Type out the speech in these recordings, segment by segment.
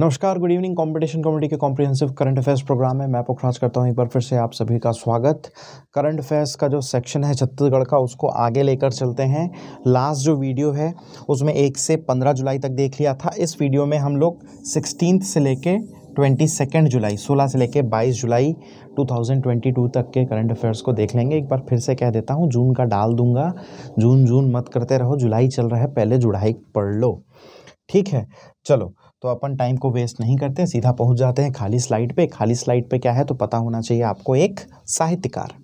नमस्कार good evening competition committee के comprehensive current affairs program में मैं पोखराज करता हूं एक बार फिर से आप सभी का स्वागत करंट अफेयर्स का जो सेक्शन है छत्तीसगढ़ का उसको आगे लेकर चलते हैं लास्ट जो वीडियो है उसमें एक से पंद्रह जुलाई तक देख लिया था इस वीडियो में हम लोग सिक्सटीन से लेके ट्वेंटी सेकेंड जुलाई सोलह से लेकर बाईस जुलाई 2022 तक के करंट अफेयर्स को देख लेंगे एक बार फिर से कह देता हूँ जून का डाल दूंगा जून जून मत करते रहो जुलाई चल रहा है पहले जुलाई पढ़ लो ठीक है चलो तो अपन टाइम को वेस्ट नहीं करते सीधा पहुंच जाते हैं खाली स्लाइड पे खाली स्लाइड पे क्या है तो पता होना चाहिए आपको एक साहित्यकार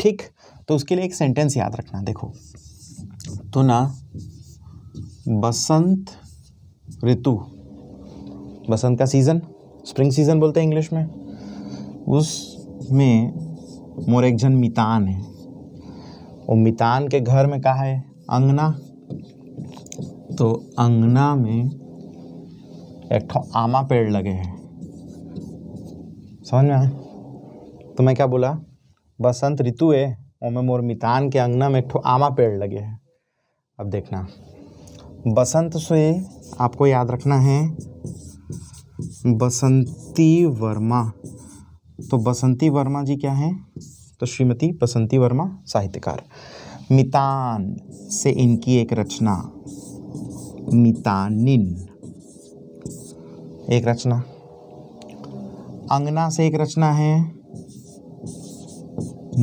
ठीक तो उसके लिए एक सेंटेंस याद रखना देखो तो ना बसंत ऋतु बसंत का सीज़न स्प्रिंग सीज़न बोलते हैं इंग्लिश में उस में मोर एक जन मितान है और मितान के घर में कहा है अंगना तो अंगना में एक ठो आमा पेड़ लगे हैं समझ में आए तो मैं क्या बोला बसंत ऋतु है ओमें मोर मितान के अंगना में एक ठो आमा पेड़ लगे हैं अब देखना बसंत से आपको याद रखना है बसंती वर्मा तो बसंती वर्मा जी क्या हैं तो श्रीमती बसंती वर्मा साहित्यकार मितान से इनकी एक रचना मितानिन एक रचना अंगना से एक रचना है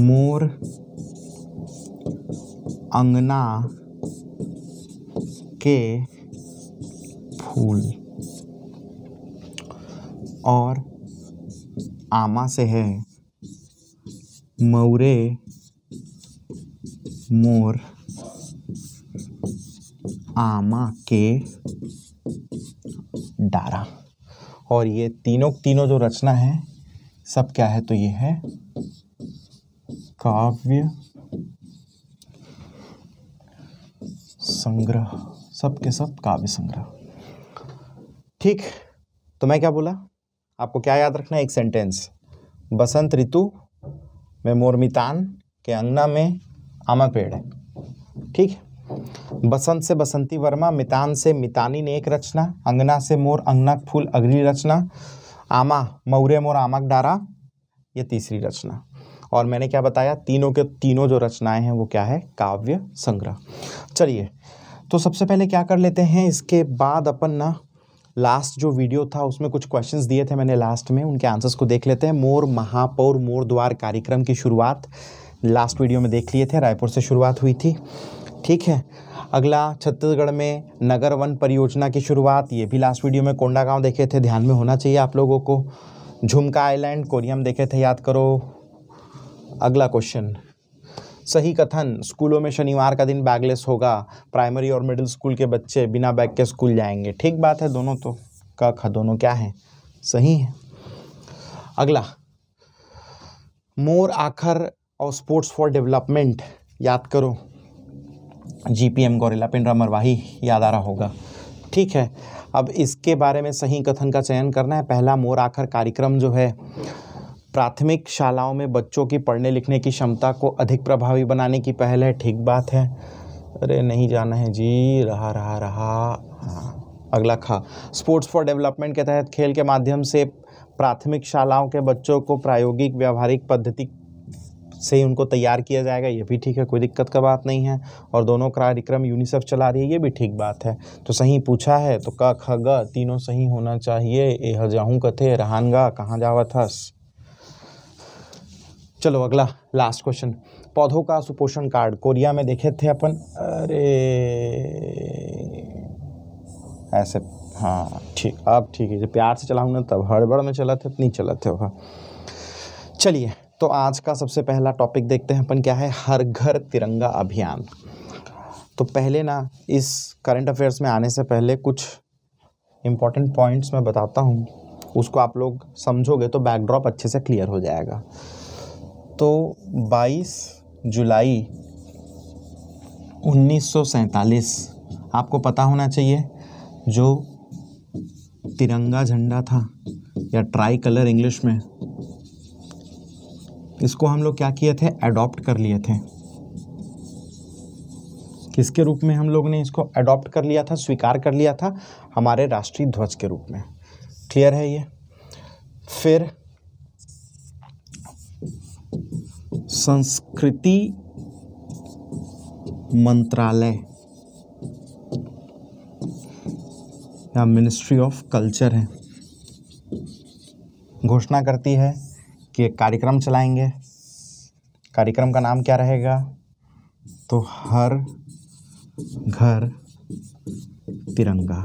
मोर अंगना के फूल और आमा से है मौरे मोर आमा के डारा और ये तीनों तीनों जो रचना है सब क्या है तो ये है काव्य संग्रह सब के सब काव्य संग्रह ठीक तो मैं क्या बोला आपको क्या याद रखना है एक सेंटेंस बसंत ऋतु में मोरमितान के अंगना में आमा पेड़ है ठीक है बसंत से बसंती वर्मा मितान से मितानी ने एक रचना अंगना से मोर अंगनाक फूल अगली रचना आमा मऊरे मोर आमक डारा ये तीसरी रचना और मैंने क्या बताया तीनों के तीनों जो रचनाएं हैं वो क्या है काव्य संग्रह चलिए तो सबसे पहले क्या कर लेते हैं इसके बाद अपन ना लास्ट जो वीडियो था उसमें कुछ क्वेश्चंस दिए थे मैंने लास्ट में उनके आंसर्स को देख लेते हैं मोर महापौर मोर द्वार कार्यक्रम की शुरुआत लास्ट वीडियो में देख लिए थे रायपुर से शुरुआत हुई थी ठीक है अगला छत्तीसगढ़ में नगर वन परियोजना की शुरुआत ये भी लास्ट वीडियो में कोंडा गांव देखे थे ध्यान में होना चाहिए आप लोगों को झुमका आइलैंड कोरियम देखे थे याद करो अगला क्वेश्चन सही कथन स्कूलों में शनिवार का दिन बैगलेस होगा प्राइमरी और मिडिल स्कूल के बच्चे बिना बैग के स्कूल जाएंगे ठीक बात है दोनों तो का खा दोनों क्या है सही है अगला मोर आखर और स्पोर्ट्स फॉर डेवलपमेंट याद करो G P M Gaurela Pendra Marwahi याद आ रहा होगा ठीक है अब इसके बारे में सही कथन का चयन करना है पहला मोर आखर कार्यक्रम जो है प्राथमिक शालाओं में बच्चों की पढ़ने लिखने की क्षमता को अधिक प्रभावी बनाने की पहल है ठीक बात है अरे नहीं जाना है जी रहा रहा रहा हाँ, अगला खा स्पोर्ट्स फॉर डेवलपमेंट के तहत खेल के माध्यम से प्राथमिक शालाओं के बच्चों को प्रायोगिक व्यावहारिक पद्धति से ही उनको तैयार किया जाएगा ये भी ठीक है कोई दिक्कत का बात नहीं है और दोनों कार्यक्रम यूनिसेफ चला रही है ये भी ठीक बात है तो सही पूछा है तो क ख ग तीनों सही होना चाहिए ए ह जाऊँ कथे रहानगा कहाँ जावा था चलो अगला लास्ट क्वेश्चन पौधों का सुपोषण कार्ड कोरिया में देखे थे अपन अरे ऐसे हाँ ठीक अब ठीक है जब प्यार से चलाऊंगा तब हड़बड़ में चला थे नहीं चला थे वह चलिए तो आज का सबसे पहला टॉपिक देखते हैं अपन क्या है हर घर तिरंगा अभियान तो पहले ना इस करंट अफेयर्स में आने से पहले कुछ इम्पॉर्टेंट पॉइंट्स मैं बताता हूँ उसको आप लोग समझोगे तो बैकड्रॉप अच्छे से क्लियर हो जाएगा तो 22 जुलाई उन्नीस आपको पता होना चाहिए जो तिरंगा झंडा था या ट्राई कलर इंग्लिश में इसको हम लोग क्या किए थे एडॉप्ट कर लिए थे किसके रूप में हम लोग ने इसको एडॉप्ट कर लिया था स्वीकार कर लिया था हमारे राष्ट्रीय ध्वज के रूप में क्लियर है ये फिर संस्कृति मंत्रालय या मिनिस्ट्री ऑफ कल्चर है घोषणा करती है कि एक कार्यक्रम चलाएंगे कार्यक्रम का नाम क्या रहेगा तो हर घर तिरंगा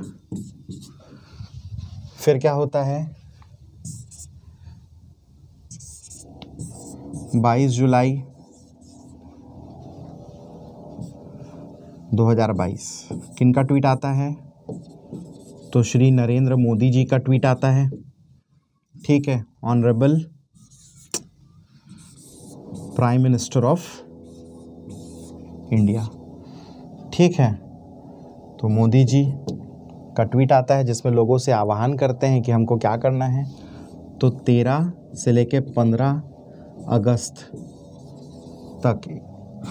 फिर क्या होता है 22 जुलाई 2022 किनका ट्वीट आता है तो श्री नरेंद्र मोदी जी का ट्वीट आता है ठीक है honourable prime minister of India ठीक है तो मोदी जी का ट्वीट आता है जिसमें लोगों से आह्वान करते हैं कि हमको क्या करना है तो तेरह से लेके पंद्रह अगस्त तक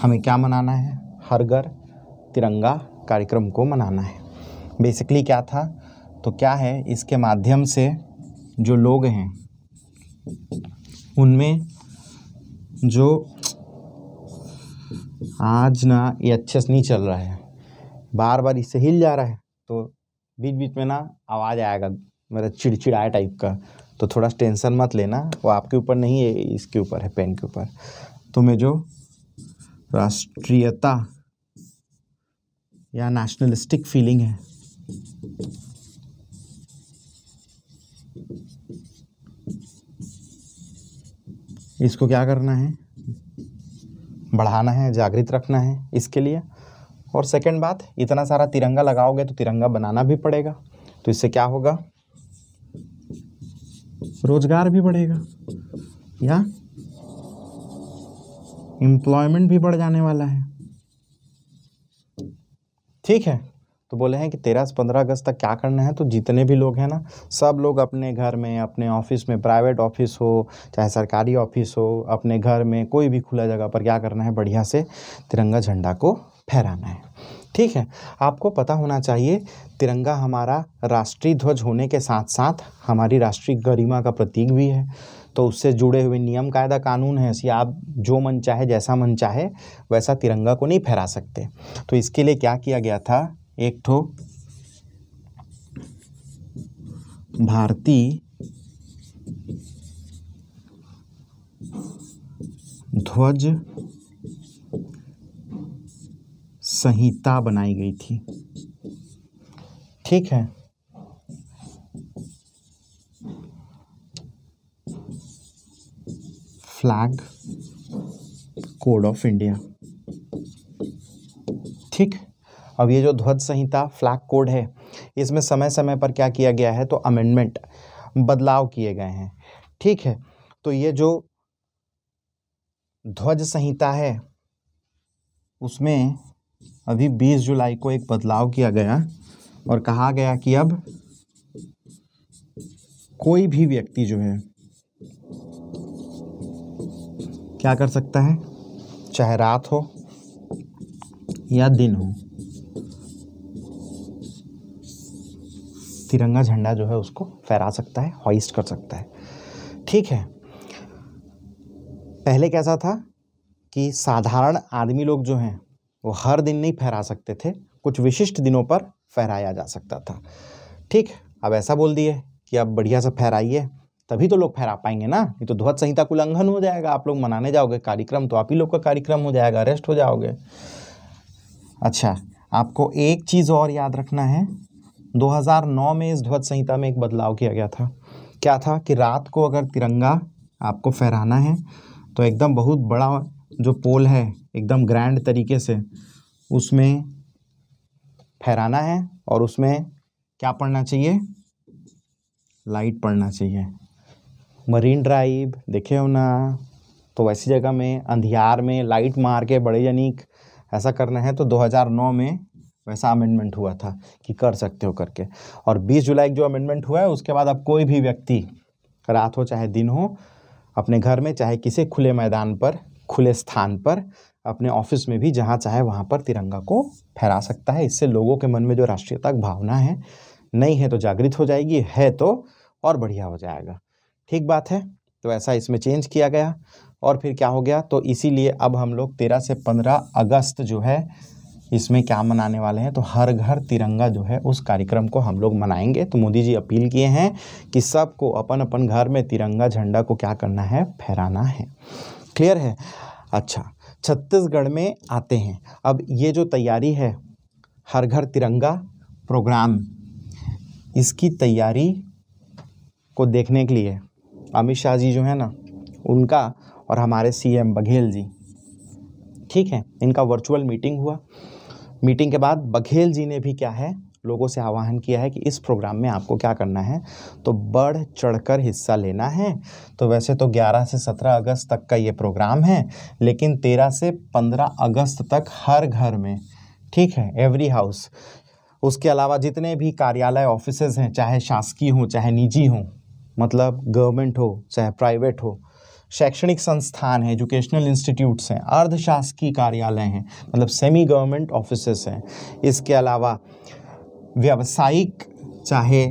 हमें क्या मनाना है हर घर तिरंगा कार्यक्रम को मनाना है बेसिकली क्या था तो क्या है इसके माध्यम से जो लोग हैं उनमें जो आज ना ये अच्छे से नहीं चल रहा है बार बार इससे हिल जा रहा है तो बीच बीच में ना आवाज़ आएगा मेरा मतलब चिड़चिड़ाए टाइप का तो थोड़ा टेंशन मत लेना वो आपके ऊपर नहीं है इसके ऊपर है पेन के ऊपर तो मैं जो राष्ट्रीयता या नेशनलिस्टिक फीलिंग है इसको क्या करना है बढ़ाना है जागृत रखना है इसके लिए और सेकंड बात इतना सारा तिरंगा लगाओगे तो तिरंगा बनाना भी पड़ेगा तो इससे क्या होगा रोजगार भी बढ़ेगा या एम्प्लॉयमेंट भी बढ़ जाने वाला है ठीक है तो बोले हैं कि तेरह से पंद्रह अगस्त तक क्या करना है तो जितने भी लोग हैं ना सब लोग अपने घर में अपने ऑफिस में प्राइवेट ऑफिस हो चाहे सरकारी ऑफिस हो अपने घर में कोई भी खुला जगह पर क्या करना है बढ़िया से तिरंगा झंडा को फहराना है ठीक है आपको पता होना चाहिए तिरंगा हमारा राष्ट्रीय ध्वज होने के साथ साथ हमारी राष्ट्रीय गरिमा का प्रतीक भी है तो उससे जुड़े हुए नियम कायदा कानून है ऐसी आप जो मन चाहे जैसा मन चाहे वैसा तिरंगा को नहीं फहरा सकते तो इसके लिए क्या किया गया था एक ठो भारतीय ध्वज संहिता बनाई गई थी ठीक है फ्लैग कोड ऑफ इंडिया ठीक अब ये जो ध्वज संहिता फ्लैग कोड है इसमें समय समय पर क्या किया गया है तो अमेंडमेंट बदलाव किए गए हैं ठीक है तो ये जो ध्वज संहिता है उसमें अभी 20 जुलाई को एक बदलाव किया गया और कहा गया कि अब कोई भी व्यक्ति जो है क्या कर सकता है चाहे रात हो या दिन हो तिरंगा झंडा जो है उसको फहरा सकता है हॉइस्ट कर सकता है ठीक है पहले कैसा था कि साधारण आदमी लोग जो हैं वो हर दिन नहीं फहरा सकते थे कुछ विशिष्ट दिनों पर फहराया जा सकता था ठीक अब ऐसा बोल दिए कि आप बढ़िया से फहराइए तभी तो लोग फहरा पाएंगे ना ये तो ध्वज संहिता का उल्लंघन हो जाएगा आप लोग मनाने जाओगे कार्यक्रम तो आप ही लोग का कार्यक्रम हो जाएगा अरेस्ट हो जाओगे अच्छा आपको एक चीज़ और याद रखना है 2009 में इस ध्वज संहिता में एक बदलाव किया गया था क्या था कि रात को अगर तिरंगा आपको फहराना है तो एकदम बहुत बड़ा जो पोल है एकदम ग्रैंड तरीके से उसमें फहराना है और उसमें क्या पढ़ना चाहिए लाइट पढ़ना चाहिए मरीन ड्राइव देखे हो ना तो वैसी जगह में अंधियार में लाइट मार के बड़े यानी ऐसा करना है तो 2009 में वैसा अमेंडमेंट हुआ था कि कर सकते हो करके और 20 जुलाई जो अमेंडमेंट हुआ है उसके बाद अब कोई भी व्यक्ति रात हो चाहे दिन हो अपने घर में चाहे किसी खुले मैदान पर खुले स्थान पर अपने ऑफिस में भी जहाँ चाहे वहाँ पर तिरंगा को फहरा सकता है इससे लोगों के मन में जो राष्ट्रीयता भावना है नहीं है तो जागृत हो जाएगी है तो और बढ़िया हो जाएगा ठीक बात है तो ऐसा इसमें चेंज किया गया और फिर क्या हो गया तो इसीलिए अब हम लोग तेरह से पंद्रह अगस्त जो है इसमें क्या मनाने वाले हैं तो हर घर तिरंगा जो है उस कार्यक्रम को हम लोग मनाएंगे तो मोदी जी अपील किए हैं कि सबको अपन अपन घर में तिरंगा झंडा को क्या करना है फहराना है क्लियर है अच्छा छत्तीसगढ़ में आते हैं अब ये जो तैयारी है हर घर तिरंगा प्रोग्राम इसकी तैयारी को देखने के लिए अमित शाह जी जो है ना उनका और हमारे सीएम बघेल जी ठीक है इनका वर्चुअल मीटिंग हुआ मीटिंग के बाद बघेल जी ने भी क्या है लोगों से आह्वान किया है कि इस प्रोग्राम में आपको क्या करना है तो बढ़ चढ़कर हिस्सा लेना है तो वैसे तो 11 से 17 अगस्त तक का ये प्रोग्राम है लेकिन 13 से 15 अगस्त तक हर घर में ठीक है एवरी हाउस उसके अलावा जितने भी कार्यालय ऑफिसेज हैं चाहे शासकीय हों चाहे निजी हों मतलब गवर्नमेंट हो चाहे प्राइवेट हो शैक्षणिक संस्थान हैं एजुकेशनल इंस्टीट्यूट्स हैं अर्धशासकीय कार्यालय हैं मतलब सेमी गवर्नमेंट ऑफिस हैं इसके अलावा व्यावसायिक चाहे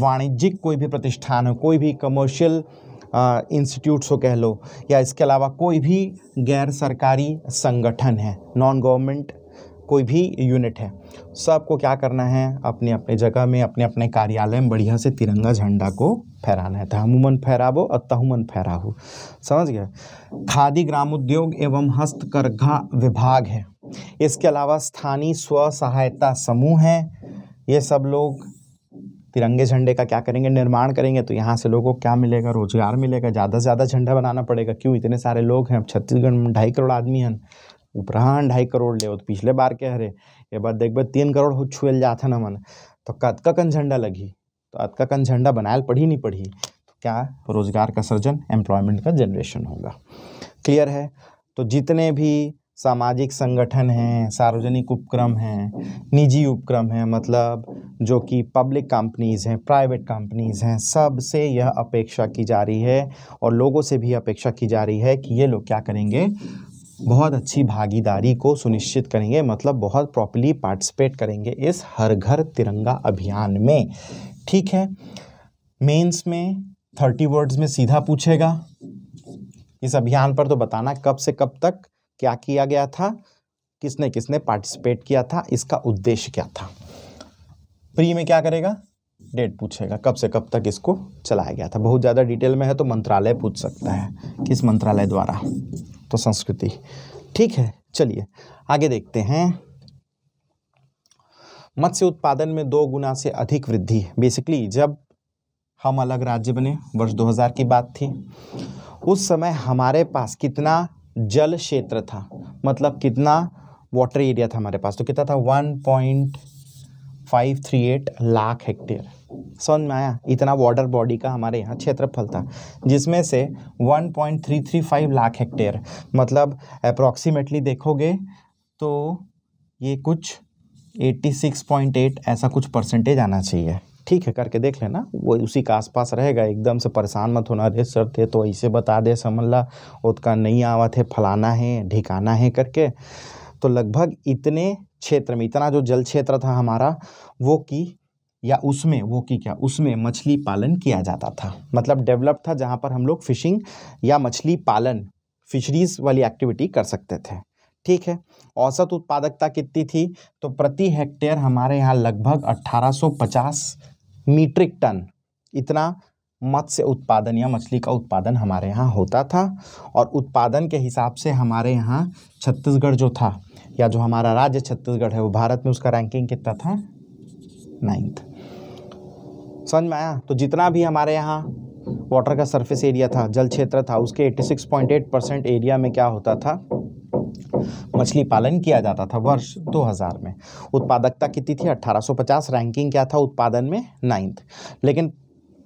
वाणिज्यिक कोई भी प्रतिष्ठान हो कोई भी कमर्शियल इंस्टीट्यूट्स हो कह लो या इसके अलावा कोई भी गैर सरकारी संगठन है नॉन गवर्नमेंट कोई भी यूनिट है सबको क्या करना है अपने अपने जगह में अपने अपने कार्यालय में बढ़िया से तिरंगा झंडा को फहराना है तहमुमन फहरावो और तहुमन फहराहु समझ गए खादी ग्राम उद्योग एवं हस्तकरघा विभाग है इसके अलावा स्थानीय स्व सहायता समूह है ये सब लोग तिरंगे झंडे का क्या करेंगे निर्माण करेंगे तो यहाँ से लोगों को क्या मिलेगा रोजगार मिलेगा ज़्यादा से ज़्यादा झंडा बनाना पड़ेगा क्यों इतने सारे लोग हैं अब छत्तीसगढ़ में ढाई करोड़ आदमी हैं उपरा ढाई करोड़ ले तो पिछले बार के हरे ये बार देख तीन करोड़ हो छुएल जाते ना मन तो कतका कन झंडा लगी तो अतका कन झंडा बनाए पढ़ी नहीं पढ़ी तो क्या रोजगार का सृजन एम्प्लॉयमेंट का जनरेशन होगा क्लियर है तो जितने भी सामाजिक संगठन हैं सार्वजनिक उपक्रम हैं निजी उपक्रम हैं मतलब जो कि पब्लिक कंपनीज़ हैं प्राइवेट कंपनीज़ हैं सब से यह अपेक्षा की जा रही है और लोगों से भी अपेक्षा की जा रही है कि ये लोग क्या करेंगे बहुत अच्छी भागीदारी को सुनिश्चित करेंगे मतलब बहुत प्रॉपरली पार्टिसिपेट करेंगे इस हर घर तिरंगा अभियान में ठीक है मेंस में थर्टी वर्ड्स में सीधा पूछेगा इस अभियान पर तो बताना कब से कब तक क्या किया गया था किसने किसने पार्टिसिपेट किया था इसका उद्देश्य क्या था प्री में क्या करेगा डेट पूछेगा कब से कब तक इसको चलाया गया था बहुत ज़्यादा डिटेल में है तो मंत्रालय पूछ सकता है किस मंत्रालय द्वारा तो संस्कृति ठीक है चलिए आगे देखते हैं मत्स्य उत्पादन में दो गुना से अधिक वृद्धि बेसिकली जब हम अलग राज्य बने वर्ष 2000 की बात थी उस समय हमारे पास कितना जल क्षेत्र था मतलब कितना वाटर एरिया था हमारे पास तो कितना था 1.538 लाख हेक्टेयर समझ में आया इतना वाटर बॉडी का हमारे यहाँ क्षेत्रफल था जिसमें से 1.335 लाख हेक्टेयर मतलब अप्रॉक्सीमेटली देखोगे तो ये कुछ 86.8 ऐसा कुछ परसेंटेज आना चाहिए ठीक है करके देख लेना वो उसी के आसपास रहेगा एकदम से परेशान मत होना रे सर थे तो ऐसे बता दे समझ ला उतना नहीं आवा थे फलाना है ढिकाना है करके तो लगभग इतने क्षेत्र में इतना जो जल क्षेत्र था हमारा वो कि या उसमें वो की क्या उसमें मछली पालन किया जाता था मतलब डेवलप था जहाँ पर हम लोग फिशिंग या मछली पालन फिशरीज वाली एक्टिविटी कर सकते थे ठीक है औसत उत्पादकता कितनी थी तो प्रति हेक्टेयर हमारे यहाँ लगभग 1850 मीट्रिक टन इतना मत्स्य उत्पादन या मछली का उत्पादन हमारे यहाँ होता था और उत्पादन के हिसाब से हमारे यहाँ छत्तीसगढ़ जो था या जो हमारा राज्य छत्तीसगढ़ है वो भारत में उसका रैंकिंग कितना था नाइन्थ समझ में आया तो जितना भी हमारे यहाँ वाटर का सरफेस एरिया था जल क्षेत्र था उसके 86.8 परसेंट एरिया में क्या होता था मछली पालन किया जाता था वर्ष 2000 में उत्पादकता कितनी थी 1850 रैंकिंग क्या था उत्पादन में नाइन्थ लेकिन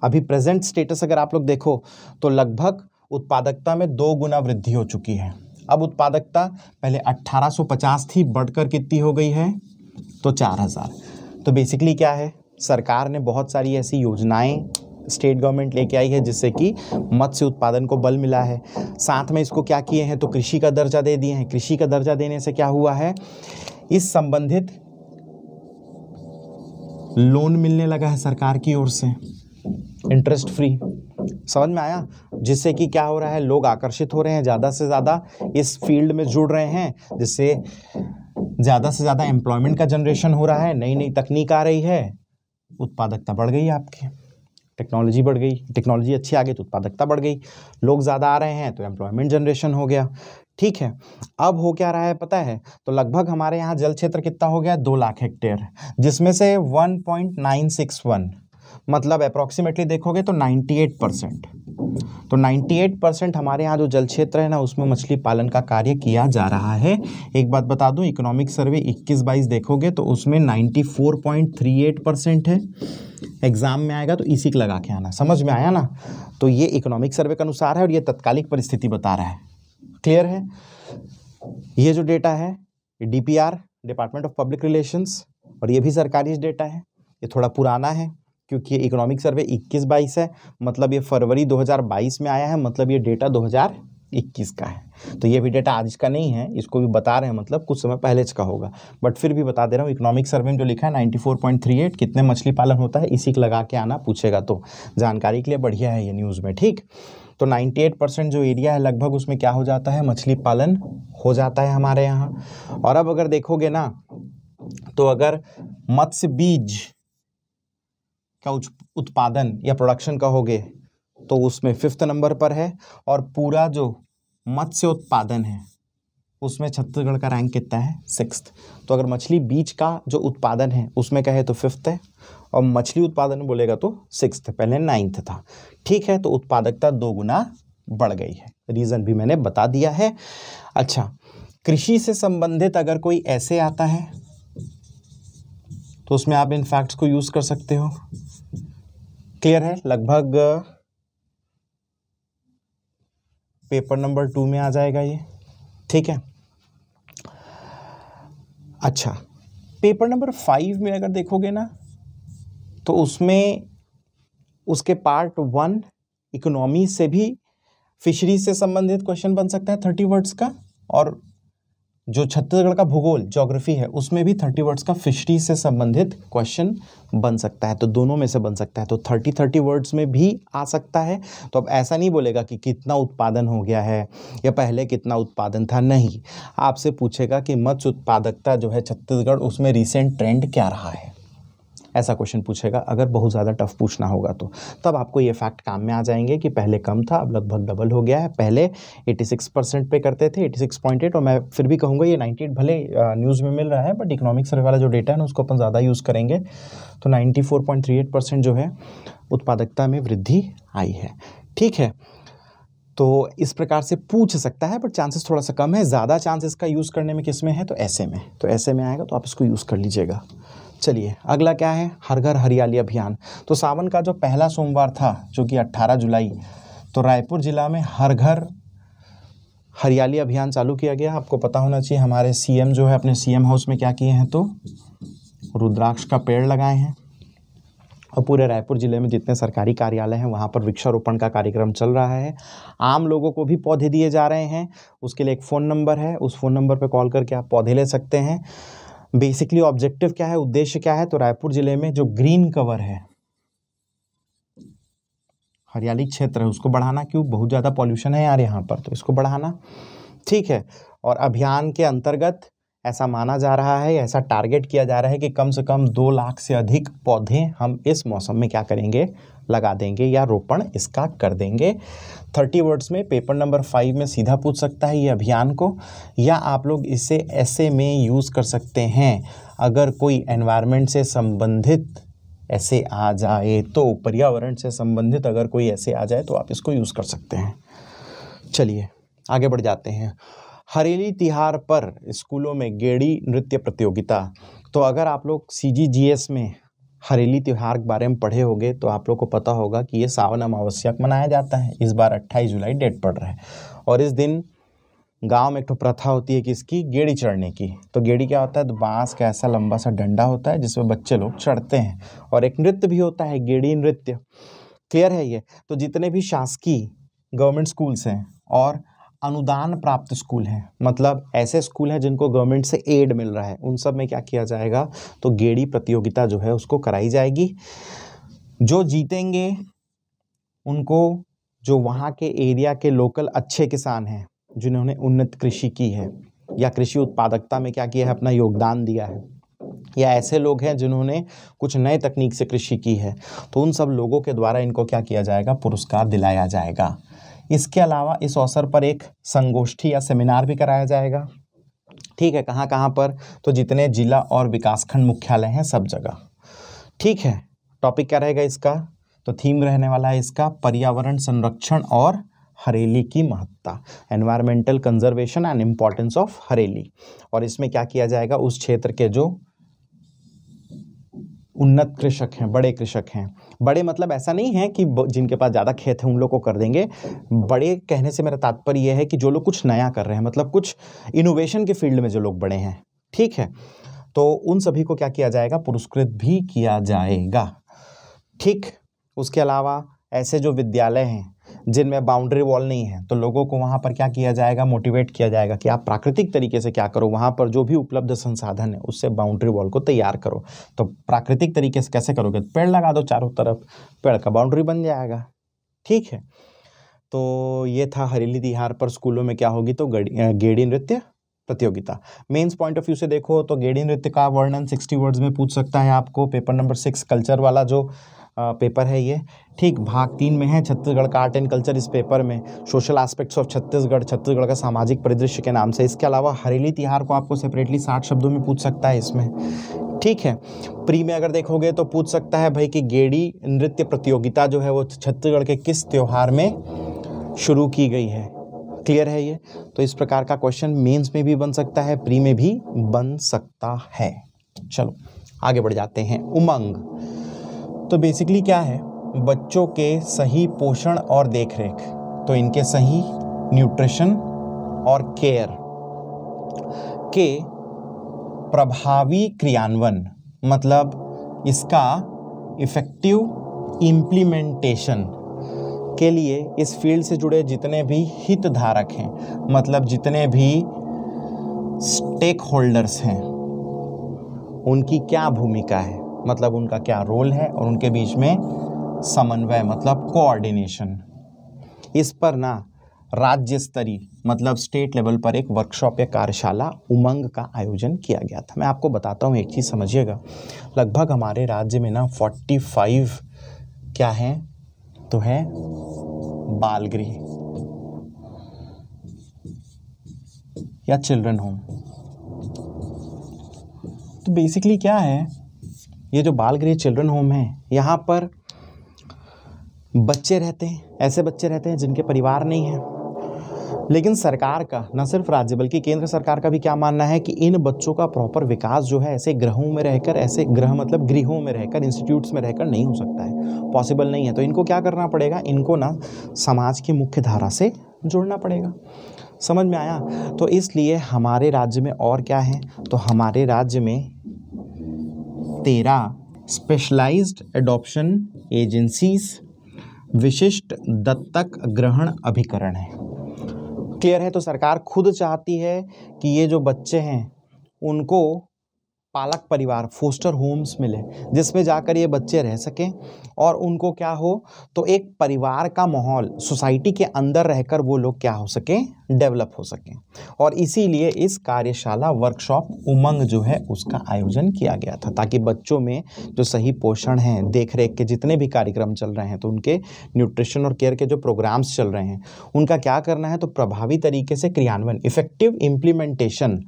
अभी प्रेजेंट स्टेटस अगर आप लोग देखो तो लगभग उत्पादकता में दो गुना वृद्धि हो चुकी है अब उत्पादकता पहले 1850 थी बढ़कर कितनी हो गई है तो 4000 तो बेसिकली क्या है सरकार ने बहुत सारी ऐसी योजनाएं स्टेट गवर्नमेंट लेके आई है जिससे कि मत्स्य उत्पादन को बल मिला है साथ में इसको क्या किए हैं तो कृषि का दर्जा दे दिए हैं कृषि का दर्जा देने से क्या हुआ है इस संबंधित लोन मिलने लगा है सरकार की ओर से इंटरेस्ट फ्री समझ में आया जिससे कि क्या हो रहा है लोग आकर्षित हो रहे हैं ज़्यादा से ज़्यादा इस फील्ड में जुड़ रहे हैं जिससे ज़्यादा से ज़्यादा एम्प्लॉयमेंट का जनरेशन हो रहा है नई नई तकनीक आ रही है उत्पादकता बढ़ गई आपकी टेक्नोलॉजी बढ़ गई टेक्नोलॉजी अच्छी आ गई तो उत्पादकता बढ़ गई लोग ज़्यादा आ रहे हैं तो एम्प्लॉयमेंट जनरेशन हो गया ठीक है अब हो क्या रहा है पता है तो लगभग हमारे यहाँ जल क्षेत्र कितना हो गया दो लाख हेक्टेयर जिसमें से वन मतलब अप्रॉक्सीमेटली देखोगे तो 98 परसेंट तो 98 परसेंट हमारे यहाँ जो जल क्षेत्र है ना उसमें मछली पालन का कार्य किया जा रहा है एक बात बता दूँ इकोनॉमिक सर्वे 21 बाईस देखोगे तो उसमें 94.38 परसेंट है एग्ज़ाम में आएगा तो इसी के लगा के आना समझ में आया ना तो ये इकोनॉमिक सर्वे के अनुसार है और ये तत्कालिक परिस्थिति बता रहा है क्लियर है ये जो डेटा है D department of public relation और ये भी सरकारी डेटा है ये थोड़ा पुराना है क्योंकि इकोनॉमिक सर्वे इक्कीस बाईस है मतलब ये फरवरी 2022 में आया है मतलब ये डेटा 2021 का है तो ये भी डेटा आज का नहीं है इसको भी बता रहे हैं मतलब कुछ समय पहले का होगा बट फिर भी बता दे रहा हूँ इकोनॉमिक सर्वे में जो लिखा है एट कितने मछली पालन होता है इसी लगा के आना पूछेगा तो जानकारी के लिए बढ़िया है ये न्यूज़ में ठीक तो 98 परसेंट जो एरिया है लगभग उसमें क्या हो जाता है मछली पालन हो जाता है हमारे यहाँ और अब अगर देखोगे ना तो अगर मत्स्य बीज का उत्पादन या प्रोडक्शन कहोगे तो उसमें फिफ्थ नंबर पर है और पूरा जो मत्स्य उत्पादन है उसमें छत्तीसगढ़ का रैंक कितना है सिक्स तो अगर मछली बीज का जो उत्पादन है उसमें कहे तो फिफ्थ है और मछली उत्पादन बोलेगा तो सिक्स पहले नाइन्थ था ठीक है तो उत्पादकता दो गुना बढ़ गई है रीज़न भी मैंने बता दिया है अच्छा कृषि से संबंधित अगर कोई ऐसे आता है तो उसमें आप इन फैक्ट्स को यूज़ कर सकते हो क्लियर है लगभग पेपर नंबर टू में आ जाएगा ये ठीक है अच्छा पेपर नंबर फाइव में अगर देखोगे ना तो उसमें उसके पार्ट वन इकोनॉमी से भी फिशरीज से संबंधित क्वेश्चन बन सकता है थर्टी वर्ड्स का और जो छत्तीसगढ़ का भूगोल ज्योग्राफी है उसमें भी थर्टी वर्ड्स का फिशरी से संबंधित क्वेश्चन बन सकता है तो दोनों में से बन सकता है तो थर्टी थर्टी वर्ड्स में भी आ सकता है तो अब ऐसा नहीं बोलेगा कि कितना उत्पादन हो गया है या पहले कितना उत्पादन था नहीं आपसे पूछेगा कि मत्स्य उत्पादकता जो है छत्तीसगढ़ उसमें रिसेंट ट्रेंड क्या रहा है ऐसा क्वेश्चन पूछेगा अगर बहुत ज़्यादा टफ पूछना होगा तो तब आपको ये फैक्ट काम में आ जाएंगे कि पहले कम था अब लगभग डबल हो गया है पहले 86 परसेंट पे करते थे 86.8 और मैं फिर भी कहूँगा ये 98 भले न्यूज़ में मिल रहा है बट इकोनॉमिक सर्वे वाला जो डेटा है ना उसको अपन ज़्यादा यूज़ करेंगे तो नाइन्टी परसेंट जो है उत्पादकता में वृद्धि आई है ठीक है तो इस प्रकार से पूछ सकता है बट चांसेस थोड़ा सा कम है ज़्यादा चांसेस का यूज़ करने में किस में है तो ऐसे में तो ऐसे में आएगा तो आप इसको यूज़ कर लीजिएगा चलिए अगला क्या है हर घर हरियाली अभियान तो सावन का जो पहला सोमवार था जो कि 18 जुलाई तो रायपुर ज़िला में हर घर हरियाली अभियान चालू किया गया आपको पता होना चाहिए हमारे सीएम जो है अपने सीएम हाउस में क्या किए हैं तो रुद्राक्ष का पेड़ लगाए हैं और पूरे रायपुर ज़िले में जितने सरकारी कार्यालय हैं वहाँ पर वृक्षारोपण का कार्यक्रम चल रहा है आम लोगों को भी पौधे दिए जा रहे हैं उसके लिए एक फ़ोन नंबर है उस फ़ोन नंबर पर कॉल करके आप पौधे ले सकते हैं बेसिकली ऑब्जेक्टिव क्या है उद्देश्य क्या है तो रायपुर जिले में जो ग्रीन कवर है हरियाली क्षेत्र है उसको बढ़ाना क्यों बहुत ज़्यादा पॉल्यूशन है यार यहाँ पर तो इसको बढ़ाना ठीक है और अभियान के अंतर्गत ऐसा माना जा रहा है ऐसा टारगेट किया जा रहा है कि कम से कम दो लाख से अधिक पौधे हम इस मौसम में क्या करेंगे लगा देंगे या रोपण इसका कर देंगे थर्टी वर्ड्स में पेपर नंबर फाइव में सीधा पूछ सकता है ये अभियान को या आप लोग इसे ऐसे में यूज़ कर सकते हैं अगर कोई एनवायरनमेंट से संबंधित ऐसे आ जाए तो पर्यावरण से संबंधित अगर कोई ऐसे आ जाए तो आप इसको यूज़ कर सकते हैं चलिए आगे बढ़ जाते हैं हरेली तिहार पर स्कूलों में गेड़ी नृत्य प्रतियोगिता तो अगर आप लोग सी जी जी एस में हरेली त्यौहार के बारे में पढ़े होंगे तो आप लोग को पता होगा कि ये सावन अमावस्या मनाया जाता है इस बार अट्ठाईस जुलाई डेट पड़ रहा है और इस दिन गांव में एक तो प्रथा होती है कि इसकी गेड़ी चढ़ने की तो गेड़ी क्या होता है तो बांस का ऐसा लंबा सा डंडा होता है जिसमें बच्चे लोग चढ़ते हैं और एक नृत्य भी होता है गेड़ी नृत्य क्लियर है ये तो जितने भी शासकीय गवर्नमेंट स्कूल्स हैं और अनुदान प्राप्त स्कूल हैं मतलब ऐसे स्कूल हैं जिनको गवर्नमेंट से एड मिल रहा है उन सब में क्या किया जाएगा तो गेड़ी प्रतियोगिता जो है उसको कराई जाएगी जो जीतेंगे उनको जो वहाँ के एरिया के लोकल अच्छे किसान हैं जिन्होंने उन्नत कृषि की है या कृषि उत्पादकता में क्या किया है अपना योगदान दिया है या ऐसे लोग हैं जिन्होंने कुछ नए तकनीक से कृषि की है तो उन सब लोगों के द्वारा इनको क्या किया जाएगा पुरस्कार दिलाया जाएगा इसके अलावा इस अवसर पर एक संगोष्ठी या सेमिनार भी कराया जाएगा ठीक है कहाँ कहाँ पर तो जितने जिला और विकासखंड मुख्यालय हैं सब जगह ठीक है टॉपिक क्या रहेगा इसका तो थीम रहने वाला है इसका पर्यावरण संरक्षण और हरेली की महत्ता environmental conservation and importance of Hareli और इसमें क्या किया जाएगा उस क्षेत्र के जो उन्नत कृषक हैं बड़े कृषक हैं बड़े मतलब ऐसा नहीं है कि जिनके पास ज़्यादा खेत है उन लोग को कर देंगे बड़े कहने से मेरा तात्पर्य यह है कि जो लोग कुछ नया कर रहे हैं मतलब कुछ इनोवेशन के फील्ड में जो लोग बड़े हैं ठीक है तो उन सभी को क्या किया जाएगा पुरस्कृत भी किया जाएगा ठीक उसके अलावा ऐसे जो विद्यालय हैं जिनमें बाउंड्री वॉल नहीं है तो लोगों को वहाँ पर क्या किया जाएगा मोटिवेट किया जाएगा कि आप प्राकृतिक तरीके से क्या करो वहाँ पर जो भी उपलब्ध संसाधन है उससे बाउंड्री वॉल को तैयार करो तो प्राकृतिक तरीके से कैसे करोगे पेड़ लगा दो चारों तरफ पेड़ का बाउंड्री बन जाएगा ठीक है तो ये था हरेली तिहार पर स्कूलों में क्या होगी तो गेड़ी नृत्य प्रतियोगिता मेंस पॉइंट ऑफ व्यू से देखो तो गेड़ी नृत्य का वर्णन सिक्सटी वर्ड्स में पूछ सकता है आपको पेपर नंबर सिक्स कल्चर वाला जो पेपर है ये ठीक भाग तीन में है छत्तीसगढ़ का आर्ट एंड कल्चर इस पेपर में social aspects of Chhattisgarh Chhattisgarh का सामाजिक परिदृश्य के नाम से इसके अलावा हरेली तिहार को आपको सेपरेटली साठ शब्दों में पूछ सकता है इसमें ठीक है प्री में अगर देखोगे तो पूछ सकता है भाई कि गेड़ी नृत्य प्रतियोगिता जो है वो छत्तीसगढ़ के किस त्यौहार में शुरू की गई है क्लियर है ये तो इस प्रकार का क्वेश्चन मेंस में भी बन सकता है प्री में भी बन सकता है चलो आगे बढ़ जाते हैं उमंग तो बेसिकली क्या है बच्चों के सही पोषण और देखरेख तो इनके सही न्यूट्रिशन और केयर के प्रभावी क्रियान्वयन मतलब इसका इफ़ेक्टिव इम्प्लीमेंटेशन के लिए इस फील्ड से जुड़े जितने भी हितधारक हैं मतलब जितने भी स्टेक होल्डर्स हैं उनकी क्या भूमिका है मतलब उनका क्या रोल है और उनके बीच में समन्वय मतलब कोऑर्डिनेशन इस पर ना राज्य स्तरीय मतलब स्टेट लेवल पर एक वर्कशॉप या कार्यशाला उमंग का आयोजन किया गया था मैं आपको बताता हूँ एक चीज़ समझिएगा लगभग हमारे राज्य में ना 45 तो तो क्या है तो है बाल गृह या चिल्ड्रन होम तो बेसिकली क्या है ये जो बाल गृह चिल्ड्रन होम है यहाँ पर बच्चे रहते हैं ऐसे बच्चे रहते हैं जिनके परिवार नहीं है लेकिन सरकार का न सिर्फ राज्य बल्कि केंद्र सरकार का भी क्या मानना है कि इन बच्चों का प्रॉपर विकास जो है ऐसे ग्रहों में रहकर ऐसे ग्रह मतलब गृहों में रहकर इंस्टीट्यूट्स में रहकर नहीं हो सकता है पॉसिबल नहीं है तो इनको क्या करना पड़ेगा इनको ना समाज की मुख्य धारा से जुड़ना पड़ेगा समझ में आया तो इसलिए हमारे राज्य में और क्या है तो हमारे राज्य में तेरह स्पेशलाइज्ड एडॉप्शन एजेंसीज विशिष्ट दत्तक ग्रहण अभिकरण है क्लियर है तो सरकार खुद चाहती है कि ये जो बच्चे हैं उनको पालक परिवार फोस्टर होम्स मिले जिसमें जाकर ये बच्चे रह सकें और उनको क्या हो तो एक परिवार का माहौल सोसाइटी के अंदर रहकर वो लोग क्या हो सकें डेवलप हो सकें और इसीलिए इस कार्यशाला वर्कशॉप उमंग जो है उसका आयोजन किया गया था ताकि बच्चों में जो सही पोषण हैं देख रेख के जितने भी कार्यक्रम चल रहे हैं तो उनके न्यूट्रिशन और केयर के जो प्रोग्राम्स चल रहे हैं उनका क्या करना है तो प्रभावी तरीके से क्रियान्वयन इफेक्टिव इम्प्लीमेंटेशन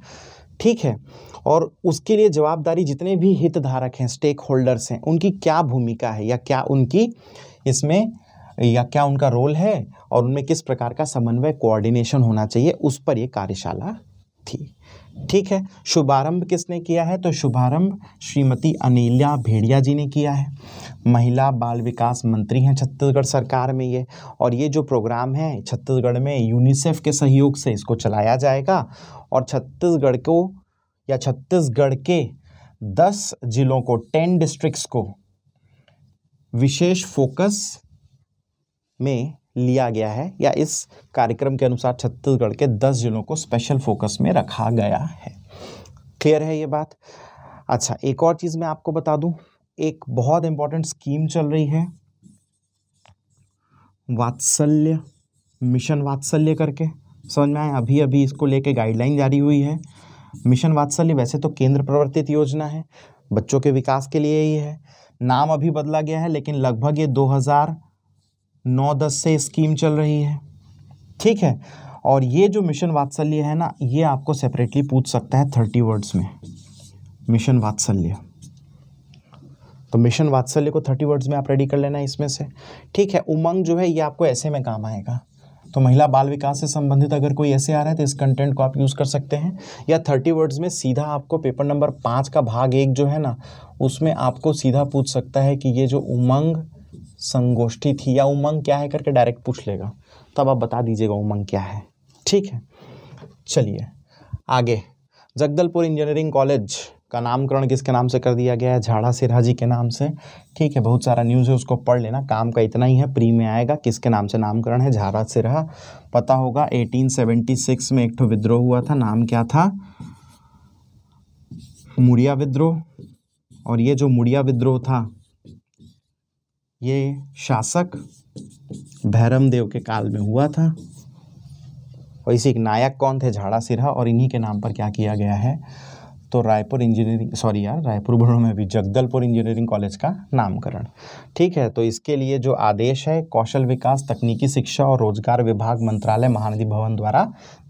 ठीक है और उसके लिए जवाबदारी जितने भी हितधारक हैं स्टेक होल्डर्स हैं उनकी क्या भूमिका है या क्या उनकी इसमें या क्या उनका रोल है और उनमें किस प्रकार का समन्वय कोऑर्डिनेशन होना चाहिए उस पर ये कार्यशाला थी ठीक है शुभारंभ किसने किया है तो शुभारंभ श्रीमती अनिल्या भेड़िया जी ने किया है महिला बाल विकास मंत्री हैं छत्तीसगढ़ सरकार में ये और ये जो प्रोग्राम है छत्तीसगढ़ में यूनिसेफ के सहयोग से इसको चलाया जाएगा और छत्तीसगढ़ को या छत्तीसगढ़ के दस जिलों को टेन डिस्ट्रिक्ट्स को विशेष फोकस में लिया गया है या इस कार्यक्रम के अनुसार छत्तीसगढ़ के दस जिलों को स्पेशल फोकस में रखा गया है क्लियर है ये बात अच्छा एक और चीज़ मैं आपको बता दूं एक बहुत इंपॉर्टेंट स्कीम चल रही है वात्सल्य मिशन वात्सल्य करके समझ में आए अभी अभी इसको लेके गाइडलाइन जारी हुई है मिशन वात्सल्य वैसे तो केंद्र प्रवर्तित योजना है बच्चों के विकास के लिए ही है नाम अभी बदला गया है लेकिन लगभग ये 2009 दस से स्कीम चल रही है ठीक है और ये जो मिशन वात्सल्य है ना ये आपको सेपरेटली पूछ सकता है थर्टी वर्ड्स में मिशन वात्सल्य तो मिशन वात्सल्य को थर्टी वर्ड्स में आप रेडी कर लेना इसमें से ठीक है उमंग जो है ये आपको ऐसे में काम आएगा तो महिला बाल विकास से संबंधित अगर कोई ऐसे आ रहा है तो इस कंटेंट को आप यूज़ कर सकते हैं या थर्टी वर्ड्स में सीधा आपको पेपर नंबर पाँच का भाग एक जो है ना उसमें आपको सीधा पूछ सकता है कि ये जो उमंग संगोष्ठी थी या उमंग क्या है करके डायरेक्ट पूछ लेगा तब आप बता दीजिएगा उमंग क्या है ठीक है चलिए आगे जगदलपुर इंजीनियरिंग कॉलेज का नामकरण किसके नाम से कर दिया गया है झाड़ा सिरा जी के नाम से ठीक है बहुत सारा न्यूज़ है उसको पढ़ लेना काम का इतना ही है प्री में आएगा किसके नाम से नामकरण है झाड़ा सिरा पता होगा 1876 में एक ठो विद्रोह हुआ था नाम क्या था मुड़िया विद्रोह और ये जो मुड़िया विद्रोह था ये शासक देव के काल में हुआ था और इसी नायक कौन थे झाड़ा सिरा और इन्हीं के नाम पर क्या किया गया है तो रायपुर इंजीनियरिंग सॉरी यार रायपुर बड़ों में भी जगदलपुर इंजीनियरिंग कॉलेज का नामकरण ठीक है तो इसके लिए जो आदेश है कौशल विकास तकनीकी शिक्षा और रोजगार विभाग मंत्रालय महानदी भवन द्वारा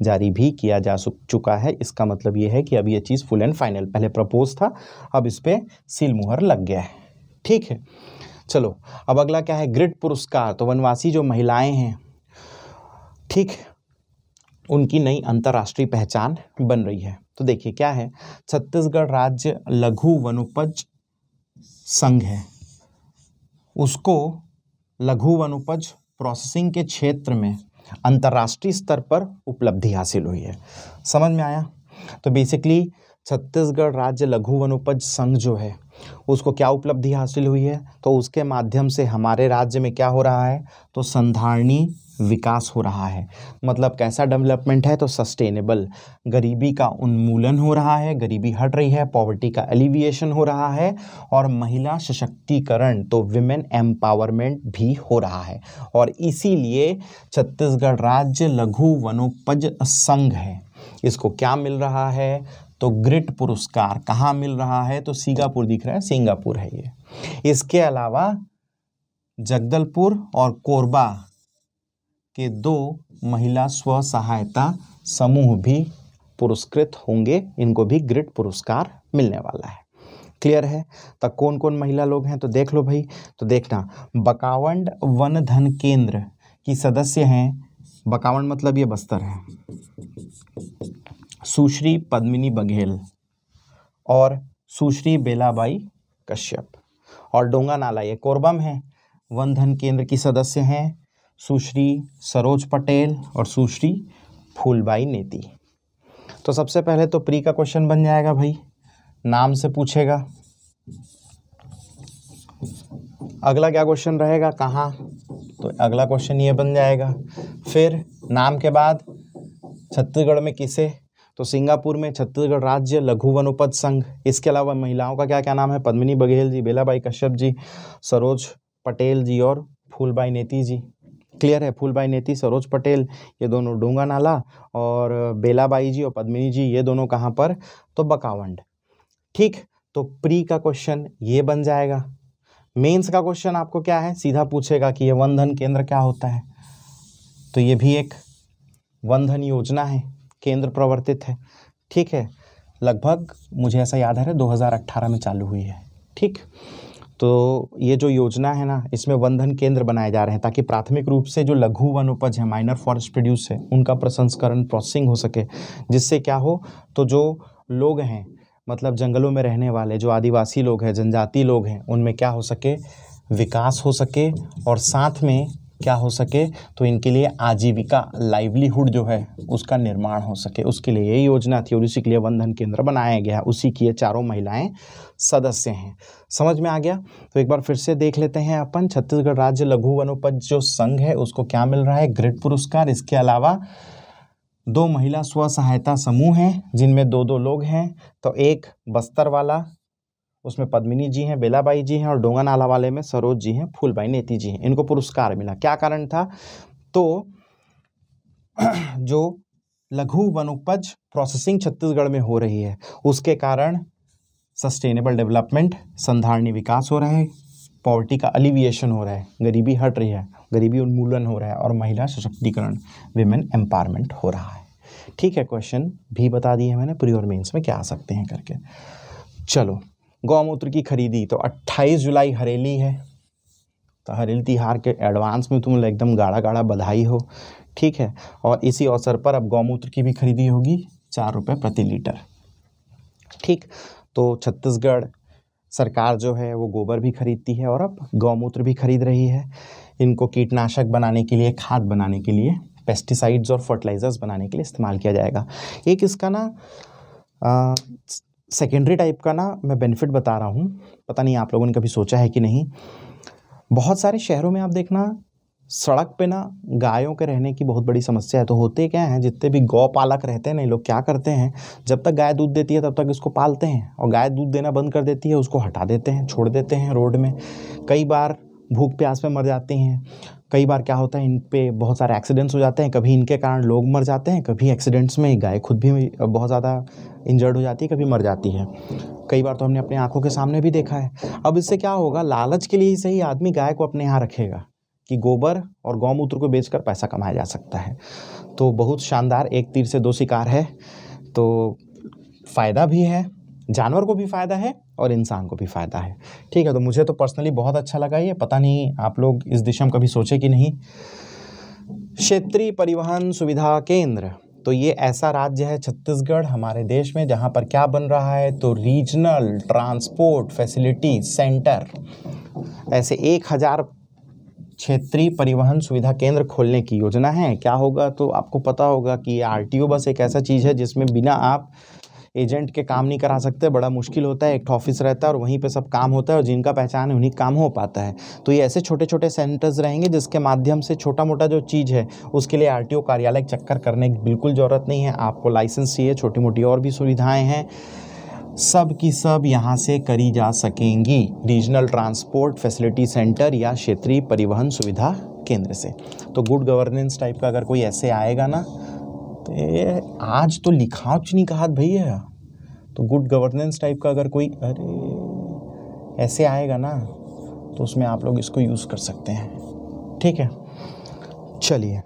जारी भी किया जा चुका है इसका मतलब ये है कि अब ये चीज़ फुल एंड फाइनल पहले प्रपोज था अब इस पर सील मुहर लग गया है ठीक है चलो अब अगला क्या है ग्रिड पुरस्कार तो वनवासी जो महिलाएँ हैं ठीक है उनकी नई अंतर्राष्ट्रीय पहचान बन रही है तो देखिए क्या है छत्तीसगढ़ राज्य लघु वनोपज संघ है उसको लघु वनोपज प्रोसेसिंग के क्षेत्र में अंतर्राष्ट्रीय स्तर पर उपलब्धि हासिल हुई है समझ में आया तो बेसिकली छत्तीसगढ़ राज्य लघु वनोपज संघ जो है उसको क्या उपलब्धि हासिल हुई है तो उसके माध्यम से हमारे राज्य में क्या हो रहा है तो संधारणी विकास हो रहा है मतलब कैसा डेवलपमेंट है तो सस्टेनेबल गरीबी का उन्मूलन हो रहा है गरीबी हट रही है पॉवर्टी का एलिविएशन हो रहा है और महिला सशक्तिकरण तो विमेन एम्पावरमेंट भी हो रहा है और इसीलिए छत्तीसगढ़ राज्य लघु वनोपज संघ है इसको क्या मिल रहा है तो ग्रिट पुरस्कार कहाँ मिल रहा है तो सिंगापुर दिख रहा है सिंगापुर है ये इसके अलावा जगदलपुर और कोरबा के दो महिला स्व सहायता समूह भी पुरस्कृत होंगे इनको भी ग्रिट पुरस्कार मिलने वाला है क्लियर है तो कौन कौन महिला लोग हैं तो देख लो भाई तो देखना बकावंड वन धन केंद्र की सदस्य हैं बकावंड मतलब ये बस्तर है सुश्री पद्मिनी बघेल और सुश्री बेलाबाई कश्यप और डोंगा नाला ये कोरबम है वन धन केंद्र की सदस्य हैं सुश्री सरोज पटेल और सुश्री फूलबाई नेती तो सबसे पहले तो प्री का क्वेश्चन बन जाएगा भाई नाम से पूछेगा अगला क्या क्वेश्चन रहेगा कहाँ तो अगला क्वेश्चन ये बन जाएगा फिर नाम के बाद छत्तीसगढ़ में किसे तो सिंगापुर में छत्तीसगढ़ राज्य लघु वनोपज संघ इसके अलावा महिलाओं का क्या क्या नाम है पद्मिनी बघेल जी बेलाबाई कश्यप जी सरोज पटेल जी और फूलबाई नेती जी क्लियर है फूलबाई नेती सरोज पटेल ये दोनों डोंगा नाला और बेलाबाई जी और पद्मिनी जी ये दोनों कहाँ पर तो बकावंड ठीक तो प्री का क्वेश्चन ये बन जाएगा मेंस का क्वेश्चन आपको क्या है सीधा पूछेगा कि ये वन धन केंद्र क्या होता है तो ये भी एक वन धन योजना है केंद्र प्रवर्तित है ठीक है लगभग मुझे ऐसा याद है अट्ठारह में चालू हुई है ठीक तो ये जो योजना है ना इसमें वन धन केंद्र बनाए जा रहे हैं ताकि प्राथमिक रूप से जो लघु वन उपज है माइनर फॉरेस्ट प्रोड्यूस है उनका प्रसंस्करण प्रोसेसिंग हो सके जिससे क्या हो तो जो लोग हैं मतलब जंगलों में रहने वाले जो आदिवासी लोग हैं जनजाति लोग हैं उनमें क्या हो सके विकास हो सके और साथ में क्या हो सके तो इनके लिए आजीविका लाइवलीहुड जो है उसका निर्माण हो सके उसके लिए यही योजना थी और उसी के लिए बंधन केंद्र बनाया गया उसी की ये चारों महिलाएं सदस्य हैं समझ में आ गया तो एक बार फिर से देख लेते हैं अपन छत्तीसगढ़ राज्य लघु वनोपज जो संघ है उसको क्या मिल रहा है ग्रेट पुरस्कार इसके अलावा दो महिला स्व सहायता समूह हैं जिनमें दो दो लोग हैं तो एक बस्तर वाला उसमें पद्मिनी जी हैं बेलाबाई जी हैं और डोंगा नाला वाले में सरोज जी हैं फूलबाई नेती जी हैं इनको पुरस्कार मिला क्या कारण था तो जो लघु वनोपज प्रोसेसिंग छत्तीसगढ़ में हो रही है उसके कारण सस्टेनेबल डेवलपमेंट संधारणी विकास हो रहा है पॉवर्टी का अलिविएशन हो रहा है गरीबी हट रही है गरीबी उन्मूलन हो रहा है और महिला सशक्तिकरण वेमेन एम्पावरमेंट हो रहा है ठीक है क्वेश्चन भी बता दिए मैंने प्री और मेंस में क्या आ सकते हैं करके चलो गौमूत्र की खरीदी तो 28 जुलाई हरेली है तो हरेली तिहार के एडवांस में तुम लोग एकदम गाढ़ा गाढ़ा बधाई हो ठीक है और इसी अवसर पर अब गौमूत्र की भी खरीदी होगी चार रुपये प्रति लीटर ठीक तो छत्तीसगढ़ सरकार जो है वो गोबर भी खरीदती है और अब गौमूत्र भी खरीद रही है इनको कीटनाशक बनाने के लिए खाद बनाने के लिए पेस्टिसाइड्स और फर्टिलाइज़र्स बनाने के लिए इस्तेमाल किया जाएगा एक इसका ना सेकेंडरी टाइप का ना मैं बेनिफिट बता रहा हूँ पता नहीं आप लोगों ने कभी सोचा है कि नहीं बहुत सारे शहरों में आप देखना सड़क पे ना गायों के रहने की बहुत बड़ी समस्या है तो होते क्या हैं जितने भी गौ पालक रहते हैं ना लोग क्या करते हैं जब तक गाय दूध देती है तब तक इसको पालते हैं और गाय दूध देना बंद कर देती है उसको हटा देते हैं छोड़ देते हैं रोड में कई बार भूख प्यास में मर जाते हैं कई बार क्या होता है इन पर बहुत सारे एक्सीडेंट्स हो जाते हैं कभी इनके कारण लोग मर जाते हैं कभी एक्सीडेंट्स में गाय खुद भी बहुत ज़्यादा इंजर्ड हो जाती है कभी मर जाती है कई बार तो हमने अपने आंखों के सामने भी देखा है अब इससे क्या होगा लालच के लिए ही सही आदमी गाय को अपने यहाँ रखेगा कि गोबर और गौमूत्र को बेचकर पैसा कमाया जा सकता है तो बहुत शानदार एक तीर से दो शिकार है तो फ़ायदा भी है जानवर को भी फ़ायदा है और इंसान को भी फ़ायदा है ठीक है तो मुझे तो पर्सनली बहुत अच्छा लगा ये पता नहीं आप लोग इस दिशा में कभी सोचे कि नहीं क्षेत्रीय परिवहन सुविधा केंद्र तो ये ऐसा राज्य है छत्तीसगढ़ हमारे देश में जहाँ पर क्या बन रहा है तो रीजनल ट्रांसपोर्ट फैसिलिटी सेंटर ऐसे एक हज़ार क्षेत्रीय परिवहन सुविधा केंद्र खोलने की योजना है क्या होगा तो आपको पता होगा कि आर बस एक ऐसा चीज़ है जिसमें बिना आप एजेंट के काम नहीं करा सकते बड़ा मुश्किल होता है एक ऑफिस रहता है और वहीं पर सब काम होता है और जिनका पहचान है उन्हीं काम हो पाता है तो ये ऐसे छोटे छोटे सेंटर्स रहेंगे जिसके माध्यम से छोटा मोटा जो चीज़ है उसके लिए आर कार्यालय चक्कर करने की बिल्कुल ज़रूरत नहीं है आपको लाइसेंस चाहिए छोटी मोटी और भी सुविधाएँ हैं सब की सब यहाँ से करी जा सकेंगी रीजनल ट्रांसपोर्ट फैसिलिटी सेंटर या क्षेत्रीय परिवहन सुविधा केंद्र से तो गुड गवर्नेंस टाइप का अगर कोई ऐसे आएगा ना ते आज तो लिखावच नहीं कहा भैया तो गुड गवर्नेंस टाइप का अगर कोई अरे ऐसे आएगा ना तो उसमें आप लोग इसको यूज़ कर सकते हैं ठीक है चलिए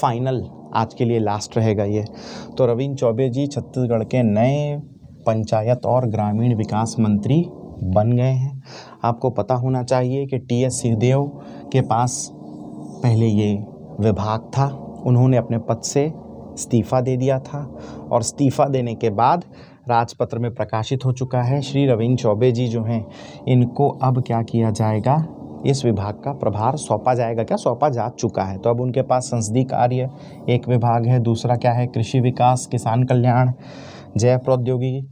फाइनल आज के लिए लास्ट रहेगा ये तो रविंद्र चौबे जी छत्तीसगढ़ के नए पंचायत और ग्रामीण विकास मंत्री बन गए हैं आपको पता होना चाहिए कि टी एस सिंहदेव के पास पहले ये विभाग था उन्होंने अपने पद से इस्तीफ़ा दे दिया था और इस्तीफ़ा देने के बाद राजपत्र में प्रकाशित हो चुका है श्री रविंद्र चौबे जी जो हैं इनको अब क्या किया जाएगा इस विभाग का प्रभार सौंपा जाएगा क्या सौंपा जा चुका है तो अब उनके पास संसदीय कार्य एक विभाग है दूसरा क्या है कृषि विकास किसान कल्याण जैव प्रौद्योगिकी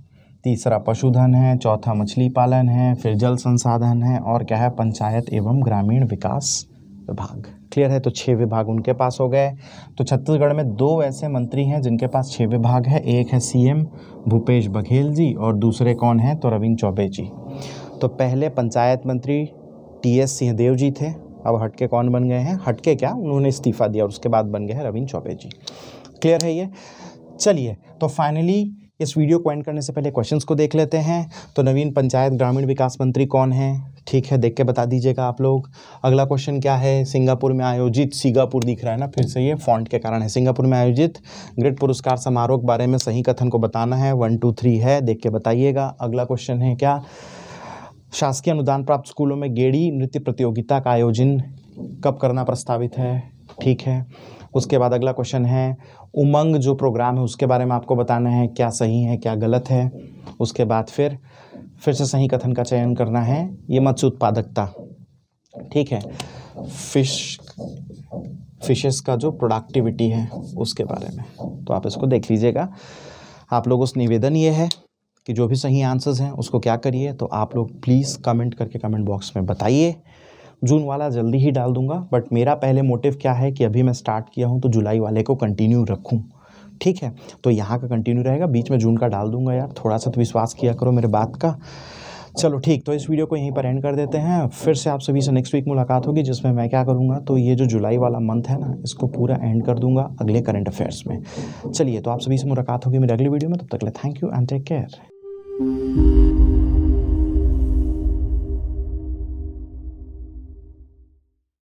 तीसरा पशुधन है चौथा मछली पालन है फिर जल संसाधन है और क्या है पंचायत एवं ग्रामीण विकास विभाग क्लियर है तो छः विभाग उनके पास हो गए तो छत्तीसगढ़ में दो ऐसे मंत्री हैं जिनके पास छः विभाग है एक है सीएम भूपेश बघेल जी और दूसरे कौन हैं तो रविंद्र चौबे जी तो पहले पंचायत मंत्री टी एस सिंहदेव जी थे अब हटके कौन बन गए हैं हटके क्या उन्होंने इस्तीफा दिया और उसके बाद बन गए हैं रविंद्र चौबे जी क्लियर है ये चलिए तो फाइनली इस वीडियो को एंड करने से पहले क्वेश्चंस को देख लेते हैं तो नवीन पंचायत ग्रामीण विकास मंत्री कौन है ठीक है देख के बता दीजिएगा आप लोग अगला क्वेश्चन क्या है सिंगापुर में आयोजित सिंगापुर दिख रहा है ना फिर से ये फॉन्ट के कारण है सिंगापुर में आयोजित ग्रेट पुरस्कार समारोह के बारे में सही कथन को बताना है वन टू थ्री है देख के बताइएगा अगला क्वेश्चन है क्या शासकीय अनुदान प्राप्त स्कूलों में गेड़ी नृत्य प्रतियोगिता का आयोजन कब करना प्रस्तावित है ठीक है उसके बाद अगला क्वेश्चन है उमंग जो प्रोग्राम है उसके बारे में आपको बताना है क्या सही है क्या गलत है उसके बाद फिर फिर से सही कथन का चयन करना है ये मत्स्य उत्पादकता ठीक है फिश फिशेस का जो प्रोडक्टिविटी है उसके बारे में तो आप इसको देख लीजिएगा आप लोगों से निवेदन ये है कि जो भी सही आंसर्स हैं उसको क्या करिए तो आप लोग प्लीज़ कमेंट करके कमेंट बॉक्स में बताइए जून वाला जल्दी ही डाल दूंगा बट मेरा पहले मोटिव क्या है कि अभी मैं स्टार्ट किया हूँ तो जुलाई वाले को कंटिन्यू रखूँ ठीक है तो यहाँ का कंटिन्यू रहेगा बीच में जून का डाल दूंगा यार थोड़ा सा तो विश्वास किया करो मेरे बात का चलो ठीक तो इस वीडियो को यहीं पर एंड कर देते हैं फिर से आप सभी से नेक्स्ट वीक मुलाकात होगी जिसमें मैं क्या करूँगा तो ये जो जुलाई वाला मंथ है ना इसको पूरा एंड कर दूंगा अगले करंट अफेयर्स में चलिए तो आप सभी से मुलाकात होगी मेरे अगली वीडियो में तब तक ले thank you and take care